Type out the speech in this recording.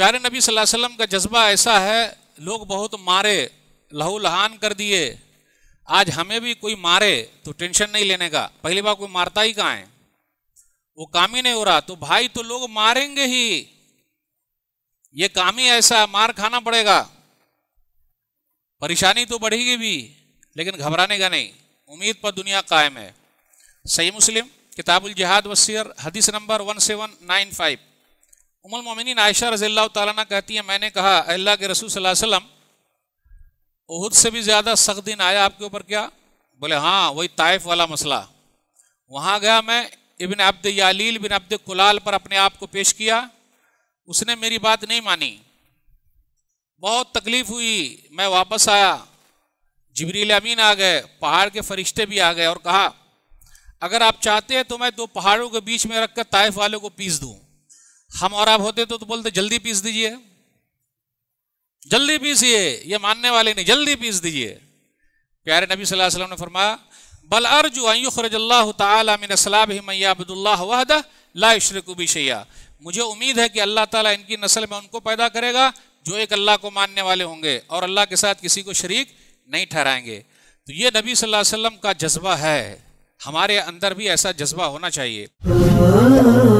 प्यारे नबी सल्लल्लाहु अलैहि वसल्लम का जज्बा ऐसा है लोग बहुत मारे लहू लहान कर दिए आज हमें भी कोई मारे तो टेंशन नहीं लेने का पहली बार कोई मारता ही कहाँ है वो काम ही नहीं हो रहा तो भाई तो लोग मारेंगे ही ये काम ही ऐसा मार खाना पड़ेगा परेशानी तो बढ़ेगी भी लेकिन घबराने का नहीं उम्मीद पर दुनिया कायम है सही मुस्लिम किताबुल जिहाद वसीर हदीस number one seven nine five उमल मोमिन आयशा रजील्ला तारा कहती है मैंने कहा अल्लाह के रसूल वसम उहद से भी ज़्यादा सख्त दिन आया आपके ऊपर क्या बोले हाँ वही ताइफ वाला मसला वहाँ गया मैं इबन अब्द यालील बिन अब्द कुलाल पर अपने आप को पेश किया उसने मेरी बात नहीं मानी बहुत तकलीफ़ हुई मैं वापस आया जबरील अमीन आ गए पहाड़ के फरिश्ते भी आ गए और कहा अगर आप चाहते हैं तो मैं दो पहाड़ों के बीच में रखकर ताइफ वालों को पीस दूँ हम और आप होते तो, तो बोलते जल्दी पीस दीजिए जल्दी पीसिए ये मानने वाले नहीं जल्दी पीस दीजिए प्यारे नबी सल्लल्लाहु अलैहि वसल्लम ने फरमाया बल अर्जु अयुखरजल्लाह तमिनसलाबदुल्लाह वहदा ला शरकबी शैया मुझे उम्मीद है कि अल्लाह ताला इनकी नस्ल में उनको पैदा करेगा जो एक अल्लाह को मानने वाले होंगे और अल्लाह के साथ किसी को शरीक नहीं ठहराएंगे तो ये नबी सल्लल्लाहु अलैहि वसल्लम का जज्बा है हमारे अंदर भी ऐसा जज्बा होना चाहिए